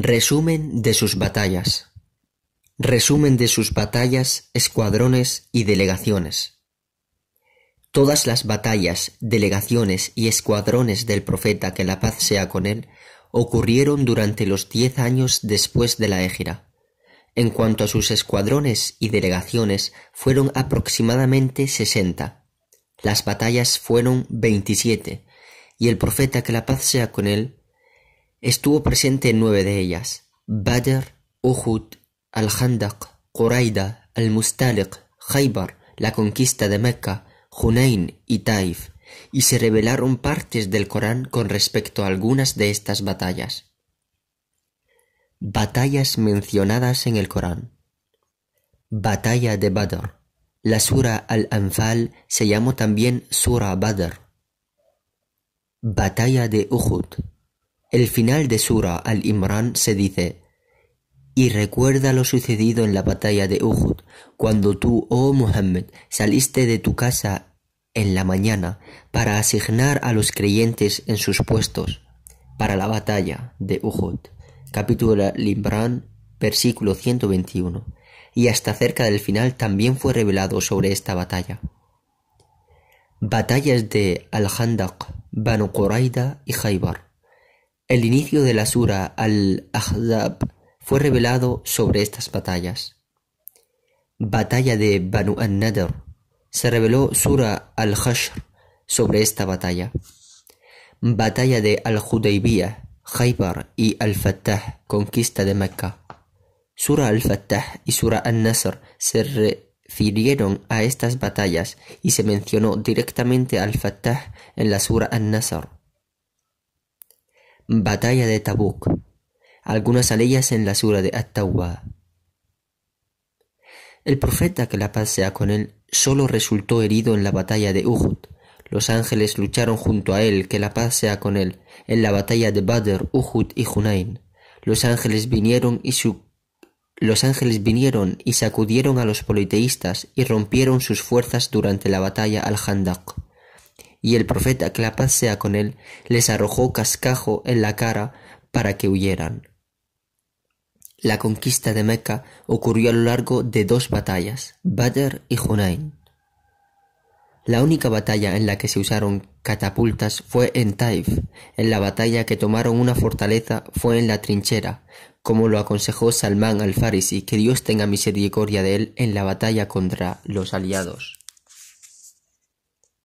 Resumen de sus batallas. Resumen de sus batallas, escuadrones y delegaciones. Todas las batallas, delegaciones y escuadrones del profeta que la paz sea con él ocurrieron durante los diez años después de la égira. En cuanto a sus escuadrones y delegaciones, fueron aproximadamente sesenta. Las batallas fueron veintisiete, y el profeta que la paz sea con él Estuvo presente en nueve de ellas: Badr, Uhud, al jandak Qurayda, Al-Mustaliq, Khaybar, la conquista de Mecca, Hunain y Taif, y se revelaron partes del Corán con respecto a algunas de estas batallas. Batallas mencionadas en el Corán. Batalla de Badr. La sura al-Anfal se llamó también sura Badr. Batalla de Uhud. El final de Sura al-Imran se dice: Y recuerda lo sucedido en la batalla de Uhud, cuando tú, oh Muhammad, saliste de tu casa en la mañana para asignar a los creyentes en sus puestos para la batalla de Uhud. Capítulo al-Imran, versículo 121. Y hasta cerca del final también fue revelado sobre esta batalla. Batallas de Al-Handaq, Banu Quraida y Khaybar. El inicio de la sura Al-Ahzab fue revelado sobre estas batallas. Batalla de Banu al-Nadr. Se reveló sura al khashr sobre esta batalla. Batalla de Al-Hudaybiyah, Khaybar y Al-Fattah, conquista de Mecca. Sura Al-Fattah y Sura Al-Nasr se refirieron a estas batallas y se mencionó directamente Al-Fattah en la Sura Al-Nasr. Batalla de Tabuk. Algunas aleyas en la sura de Attauba El profeta, que la paz sea con él, solo resultó herido en la batalla de Uhud. Los ángeles lucharon junto a él, que la paz sea con él, en la batalla de Badr, Uhud y Junain. Los ángeles vinieron y su... los ángeles vinieron y sacudieron a los politeístas y rompieron sus fuerzas durante la batalla al Handaq y el profeta que la paz sea con él les arrojó cascajo en la cara para que huyeran. La conquista de Meca ocurrió a lo largo de dos batallas, Badr y Hunayn. La única batalla en la que se usaron catapultas fue en Taif. En la batalla que tomaron una fortaleza fue en la trinchera, como lo aconsejó Salmán al Farisi, que Dios tenga misericordia de él en la batalla contra los aliados.